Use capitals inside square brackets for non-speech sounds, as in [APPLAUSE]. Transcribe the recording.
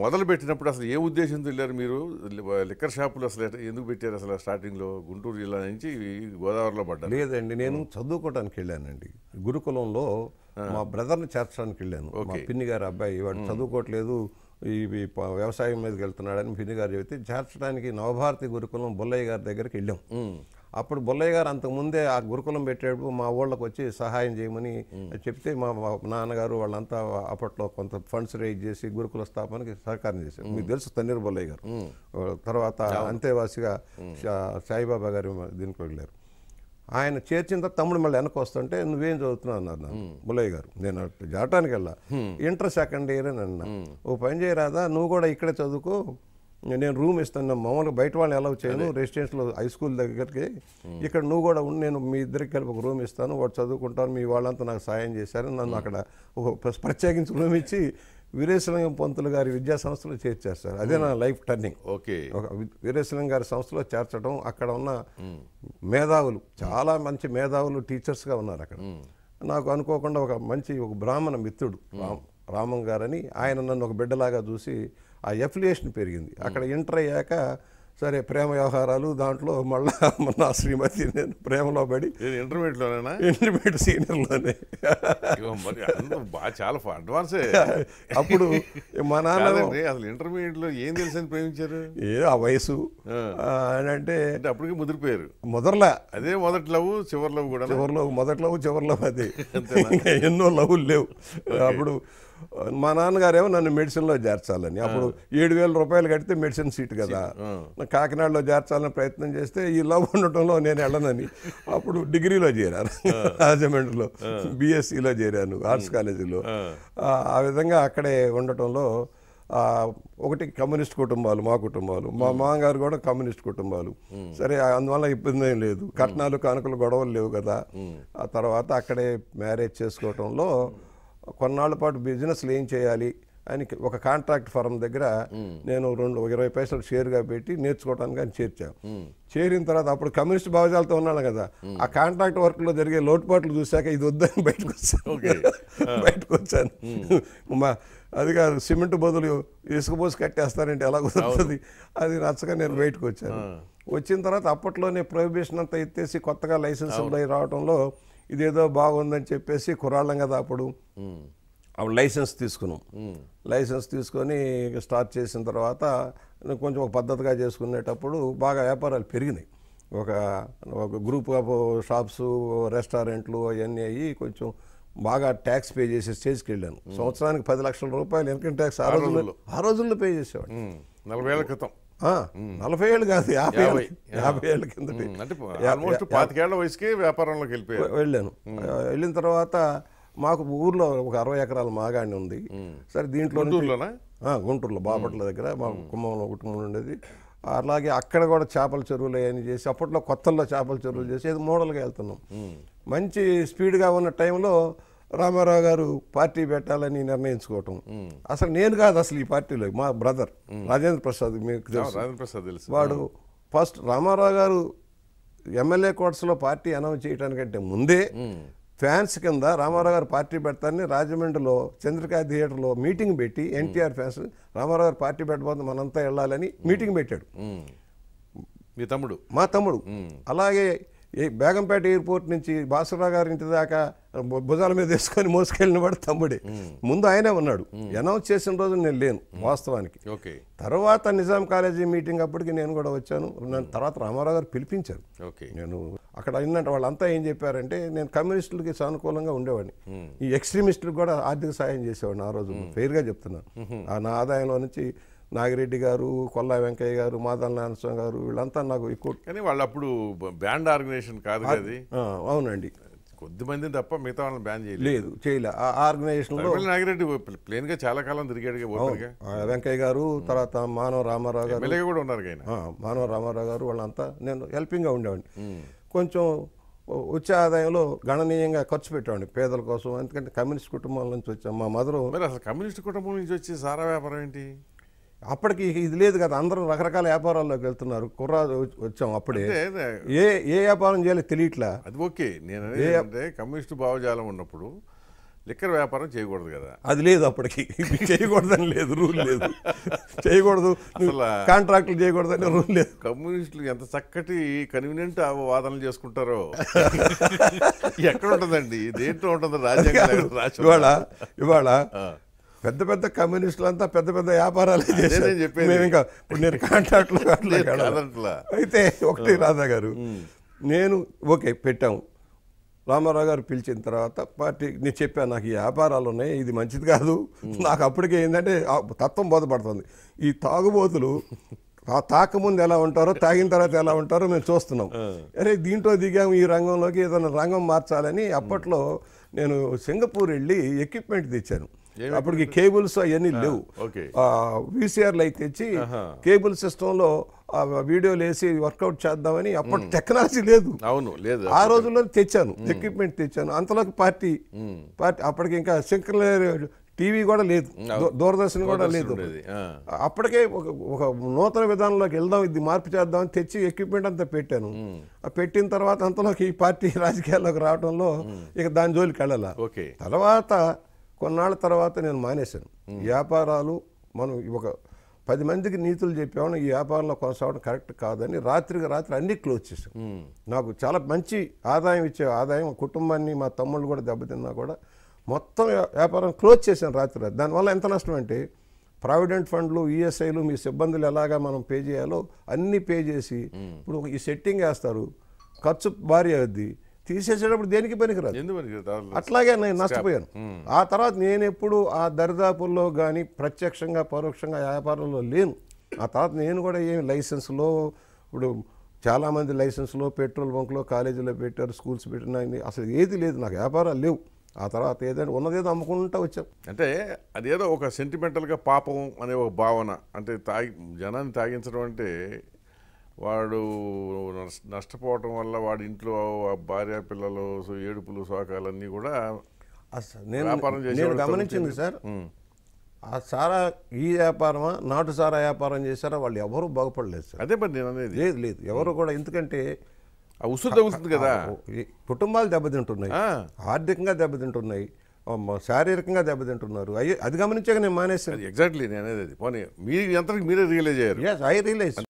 మొదలు పెట్టినప్పుడు అసలు ఏ ఉద్దేశంతో వెళ్ళారు మీరు లిక్కర్ షాపులు అసలు ఎందుకు పెట్టారు అసలు స్టార్టింగ్లో గుంటూరు జిల్లా నుంచి గోదావరిలో పడ్డారు లేదండి నేను చదువుకోవడానికి వెళ్ళానండి గురుకులంలో మా బ్రదర్ని చేర్చడానికి వెళ్ళాను మా పిన్ని గారు అబ్బాయి వాడు చదువుకోవట్లేదు ఈ వ్యవసాయం మీదకి వెళ్తున్నాడని పిన్ని గారు చెబితే చేర్చడానికి నవభారతి గురుకులం బొల్లయ్య గారి దగ్గరికి వెళ్ళాం అప్పుడు బొల్లయ్య గారు అంతకుముందే ఆ గురుకులం పెట్టేటప్పుడు మా ఊళ్ళకి వచ్చి సహాయం చేయమని చెప్తే మా నాన్నగారు వాళ్ళంతా అప్పట్లో కొంత ఫండ్స్ రేజ్ చేసి గురుకుల స్థాపనకి సహకారం చేశారు మీకు తెలుసు తన్నీరు బొల్లయ్య గారు తర్వాత అంతేవాసిగా సాయిబాబా గారు దీనికి వెళ్ళారు ఆయన చేర్చిన తర్వాత తమ్ముడు మళ్ళీ వెనక వస్తుంటే నువ్వేం చదువుతున్నావు అన్నారు నన్ను బుల్లయ్య గారు నేను జాటానికి వెళ్ళా ఇంటర్ సెకండ్ ఇయర్ అని అన్నా ఓ పని చేయరాదా నువ్వు కూడా ఇక్కడే చదువుకో నేను రూమ్ ఇస్తాను మామూలుగా బయట వాళ్ళని అలౌ చేయను రెసిడెన్స్లో హై స్కూల్ దగ్గరికి ఇక్కడ నువ్వు కూడా ఉండి నేను మీ ఇద్దరికి కలిపి ఒక రూమ్ ఇస్తాను వాడు చదువుకుంటాను మీ వాళ్ళంతా నాకు సాయం చేశారు నన్ను అక్కడ ఒక ప్రత్యేకించి రూమ్ ఇచ్చి వీరేశలింగం పంతులు గారి విద్యా సంస్థలో చేర్చారు సార్ అదే నా లైఫ్ టర్నింగ్ ఓకే వీరేశలింగం గారి సంస్థలో చేర్చడం అక్కడ ఉన్న మేధావులు చాలా మంచి మేధావులు టీచర్స్గా ఉన్నారు అక్కడ నాకు అనుకోకుండా ఒక మంచి ఒక బ్రాహ్మణ మిత్రుడు రామం గారని ఆయన నన్ను ఒక బిడ్డలాగా చూసి ఆ ఎఫిలియేషన్ పెరిగింది అక్కడ ఇంటర్ అయ్యాక సరే ప్రేమ వ్యవహారాలు దాంట్లో మళ్ళా నా శ్రీమతి నేను ప్రేమలో పడి ఇంటర్మీడియట్లోనేనా ఇంటర్మీడియట్ సీనియర్లోనే బాగా చాలా అడ్వాన్స్ అప్పుడు మా నాన్న అసలు ఇంటర్మీడియట్లో ఏం తెలుసు అని ప్రేమించారు ఏ ఆ వయసు అని అంటే అప్పటికి ముదిరిపోయారు మొదట్లో అదే మొదటి లవ్ చివరి లవ్ కూడా చివరి లవ్ మొదటి లవ్ చివరి లవ్ అదే ఎన్నో లవ్లు లేవు అప్పుడు మా నాన్నగారేమో నన్ను మెడిసిన్లో చేర్చాలని అప్పుడు ఏడు వేల రూపాయలు కడితే మెడిసిన్ సీట్ కదా కాకినాడలో చేర్చాలని ప్రయత్నం చేస్తే ఈ లవ్ ఉండటంలో నేను వెళ్ళనని అప్పుడు డిగ్రీలో చేరాను రాజమండ్రిలో బిఎస్సిలో చేరాను ఆర్ట్స్ కాలేజీలో ఆ విధంగా అక్కడే ఉండటంలో ఒకటి కమ్యూనిస్ట్ కుటుంబాలు మా కుటుంబాలు మా మామగారు కూడా కమ్యూనిస్ట్ కుటుంబాలు సరే అందువల్ల ఇబ్బంది ఏం లేదు కట్నాలు కానుకలు గొడవలు లేవు కదా ఆ తర్వాత అక్కడే మ్యారేజ్ చేసుకోవటంలో కొన్నాళ్ళ పాటు బిజినెస్లు ఏం చేయాలి అని ఒక కాంట్రాక్ట్ ఫర్మ్ దగ్గర నేను రెండు ఇరవై పైసలు షేర్గా పెట్టి నేర్చుకోవడానికి అని చేర్చాను చేరిన తర్వాత అప్పుడు కమ్యూనిస్ట్ భావజాలతో ఉన్నాను కదా ఆ కాంట్రాక్ట్ వర్క్లో జరిగే లోటుపాట్లు చూశాక ఇది వద్దని బయటకు వచ్చాను [LAUGHS] బయటకు వచ్చాను మా అది కాదు సిమెంట్ బదులు ఇసుక పోసి కట్టేస్తారంటే ఎలా కుదురుతుంది అది నచ్చగా నేను బయటకు వచ్చాను వచ్చిన తర్వాత అప్పట్లోనే ప్రొహిబిషన్ అంతా ఎత్తేసి కొత్తగా లైసెన్స్ రావడంలో ఇదేదో బాగుందని చెప్పేసి కుర్రాళ్ళం కదా అప్పుడు అప్పుడు లైసెన్స్ తీసుకున్నాం లైసెన్స్ తీసుకొని స్టార్ట్ చేసిన తర్వాత కొంచెం ఒక పద్ధతిగా చేసుకునేటప్పుడు బాగా వ్యాపారాలు పెరిగినాయి ఒక ఒక గ్రూప్ ఆఫ్ షాప్స్ రెస్టారెంట్లు అవన్నీ అయ్యి కొంచెం బాగా ట్యాక్స్ పే చేసే స్టేజ్కి వెళ్ళాను సంవత్సరానికి పది లక్షల రూపాయలు ఇన్కమ్ ట్యాక్స్ ఆ రోజుల్లో ఆ రోజుల్లో పే చేసేవాడు నలభై ఏళ్ళ క్రితం నలభై ఏళ్ళు కాదు యాభై యాభై ఏళ్ళ కింద ఆల్మోస్ట్ పాతికేళ్ల వయసుకి వ్యాపారంలోకి వెళ్ళిపోయాను వెళ్ళాను వెళ్ళిన తర్వాత మాకు ఊర్లో ఒక అరవై ఎకరాల మాగాణి ఉంది సరే దీంట్లో గుంటూరులో బాపట్ల దగ్గర మా కుటుంబంలో కుటుంబం ఉండేది అలాగే అక్కడ కూడా చేపల చెరువులు అవన్నీ చేసి అప్పట్లో కొత్తల్లో చేపల చెరువులు చేసి ఏదో మోడల్గా వెళ్తున్నాం మంచి స్పీడ్గా ఉన్న టైంలో రామారావు గారు పార్టీ పెట్టాలని నిర్ణయించుకోవటం అసలు నేను కాదు అసలు ఈ పార్టీలో మా బ్రదర్ రాజేంద్ర ప్రసాద్ మీకు రాజేంద్ర ప్రసాద్ తెలుసు వాడు ఫస్ట్ రామారావు గారు ఎమ్మెల్యే కోర్ట్స్లో పార్టీ అనౌన్స్ చేయడానికంటే ముందే ఫ్యాన్స్ కింద రామారావు గారు పార్టీ పెడతారని రాజమండ్రిలో చంద్రికా థియేటర్లో మీటింగ్ పెట్టి ఎన్టీఆర్ ఫ్యాన్స్ రామారావు గారు పార్టీ పెట్టబోతుంది మనంతా వెళ్ళాలని మీటింగ్ పెట్టాడు మీ తమ్ముడు మా తమ్ముడు అలాగే బేగంపేట ఎయిర్పోర్ట్ నుంచి బాసరావు గారి ఇంటి దాకా భుజాల మీద వేసుకొని మోసుకెళ్ళిన వాడు తమ్ముడే ముందు ఆయనే ఉన్నాడు అనౌన్స్ చేసిన రోజు నేను లేను వాస్తవానికి తర్వాత నిజాం కాలేజీ మీటింగ్ అప్పటికి నేను కూడా వచ్చాను నన్ను తర్వాత రామారావు గారు పిలిపించారు నేను అక్కడ ఏంటంటే వాళ్ళంతా ఏం చెప్పారంటే నేను కమ్యూనిస్టులకి సానుకూలంగా ఉండేవాడిని ఈ ఎక్స్ట్రీమిస్టులకు కూడా ఆర్థిక సాయం చేసేవాడిని ఆ రోజు ఫెయిర్గా చెప్తున్నాను నా ఆదాయంలో నుంచి నాగిరెడ్డి గారు కొల్లా వెంకయ్య గారు మాదల నారాయణస్వామి గారు వీళ్ళంతా నాకు ఎక్కువ కానీ వాళ్ళు అప్పుడు బ్యాండ్ ఆర్గనైజేషన్ కాదు అది అవునండి కొద్దిమంది తప్ప మిగతా వాళ్ళని బ్యాన్ చేయలేదు చేయలే ఆ ఆర్గనైజేషన్లో నాగిరెడ్డి ప్లేన్గా చాలా కాలం తిరిగాడు వెంకయ్య గారు తర్వాత మానవ రామారావు గారు కూడా ఉన్నారు మానవ రామారావు గారు వాళ్ళంతా నేను హెల్పింగ్గా ఉండేవాడిని కొంచెం వచ్చే ఆదాయంలో గణనీయంగా ఖర్చు పెట్టామండి పేదల కోసం ఎందుకంటే కమ్యూనిస్ట్ కుటుంబాల నుంచి వచ్చాం మా మదరు మరి అసలు కమ్యూనిస్ట్ కుటుంబం నుంచి వచ్చి సారా వ్యాపారం ఏంటి అప్పటికి ఇది లేదు కదా అందరం రకరకాల వ్యాపారాల్లోకి వెళ్తున్నారు కుర్రా వచ్చాం అప్పుడే ఏ ఏ వ్యాపారం చేయాలో తెలియట్లా అది ఓకే నేను అంటే కమ్యూనిస్టు భావజాలం ఉన్నప్పుడు లిక్కర్ వ్యాపారం చేయకూడదు కదా అది లేదు అప్పటికి చేయకూడదని లేదు రూల్ లేదు [LAUGHS] చేయకూడదు కాంట్రాక్ట్లు చేయకూడదని రూల్ లేదు కమ్యూనిస్టులు ఎంత చక్కటి కన్వీనియంట్ వాదనలు చేసుకుంటారో [LAUGHS] ఎక్కడ ఉంటుందండి దేంట్లో ఉంటుంది రాజ్యాంగ ఇవాళ ఇవాళ పెద్ద పెద్ద అంతా పెద్ద పెద్ద వ్యాపారాలు చేశారు ఇంకా ఇప్పుడు నేను కాంట్రాక్ట్లో అయితే ఒకటి రాధా గారు నేను ఓకే పెట్టాము రామారావు గారు పిలిచిన తర్వాత పార్టీ నేను చెప్పాను నాకు ఈ వ్యాపారాలు ఉన్నాయి ఇది మంచిది కాదు నాకు అప్పటికే ఏంటంటే తత్వం బోధపడుతుంది ఈ తాగుబోతులు తాకముందు ఎలా ఉంటారో తాగిన తర్వాత ఎలా ఉంటారో మేము చూస్తున్నాం అరే దీంట్లో దిగాము ఈ రంగంలోకి ఏదైనా రంగం మార్చాలని అప్పట్లో నేను సింగపూర్ వెళ్ళి ఎక్విప్మెంట్ తెచ్చాను అప్పటికి కేబుల్స్ అవన్నీ లేవు వీసీఆర్లు అయితే తెచ్చి కేబుల్ సిస్టంలో వీడియోలు వేసి వర్కౌట్ చేద్దామని అప్పుడు టెక్నాలజీ లేదు అవును లేదు ఆ రోజుల్లో తెచ్చాను ఎక్విప్మెంట్ తెచ్చాను అంతలోకి పార్టీ పార్టీ అప్పటికి ఇంకా శంకర్ టీవీ కూడా లేదు దూరదర్శన్ కూడా లేదు అప్పటికే ఒక నూతన విధానంలోకి వెళ్దాం ఇది మార్పు చేద్దాం తెచ్చి ఎక్విప్మెంట్ అంతా పెట్టాను పెట్టిన తర్వాత అంతలోకి ఈ పార్టీ [LAUGHS] రాజకీయాల్లోకి రావడంలో ఇక దాని జోలికి వెళ్ళాల తర్వాత కొన్నాళ్ళ తర్వాత నేను మానేశాను వ్యాపారాలు మనం ఒక పది మందికి నీతులు చెప్పామని ఈ వ్యాపారంలో కొనసాగడం కరెక్ట్ కాదని రాత్రికి రాత్రి అన్నీ క్లోజ్ చేశాను నాకు చాలా మంచి ఆదాయం ఇచ్చే ఆదాయం కుటుంబాన్ని మా తమ్ముళ్ళు కూడా దెబ్బతిన్నా కూడా మొత్తం వ్యాపారం క్లోజ్ చేశాను రాత్రి రాత్రి దానివల్ల ఎంత నష్టం అంటే ప్రావిడెంట్ ఫండ్లు ఈఎస్ఐలు మీ సిబ్బందులు ఎలాగా మనం పే చేయాలో అన్నీ పే చేసి ఇప్పుడు ఈ సెట్టింగ్ వేస్తారు ఖర్చు భారీ అవుద్ది తీసేసేటప్పుడు దేనికి పనికిరాదు అట్లాగే నేను నష్టపోయాను ఆ తర్వాత నేను ఎప్పుడు ఆ దరిదాపుల్లో కానీ ప్రత్యక్షంగా పరోక్షంగా వ్యాపారంలో లేను ఆ తర్వాత నేను కూడా ఏమి లైసెన్స్లో ఇప్పుడు చాలామంది లైసెన్స్లో పెట్రోల్ బంక్లో కాలేజీలో పెట్టారు స్కూల్స్ పెట్టిన అసలు ఏది లేదు నాకు వ్యాపారాలు లేవు ఆ తర్వాత ఏదైనా ఉన్నదేదో అమ్ముకుంటూ వచ్చాం అంటే అదేదో ఒక సెంటిమెంటల్గా పాపం అనే ఒక భావన అంటే తాగి జనాన్ని తాగించడం అంటే వాడు నష్టపోవటం వల్ల వాడి ఇంట్లో భార్య పిల్లలు ఏడుపులు సోకాలన్నీ కూడా నేను నేను గమనించింది సార్ ఆ సారా ఈ వ్యాపారమా నాటు సారా వ్యాపారం చేశారా వాళ్ళు ఎవరు బాగుపడలేదు సార్ అదే పని నేను అనేది లేదు లేదు ఎవరు కూడా ఎందుకంటే ఉసురు తగులుతుంది కదా కుటుంబాలు దెబ్బతింటున్నాయి ఆర్థికంగా దెబ్బతింటున్నాయి శారీరకంగా దెబ్బతింటున్నారు అది గమనించాక నేను మానేసాను ఎగ్జాక్ట్లీ నేను అనేది పోనీ మీరు ఎంత మీరే రియలైజ్ అయ్యారు ఐ రియలైజ్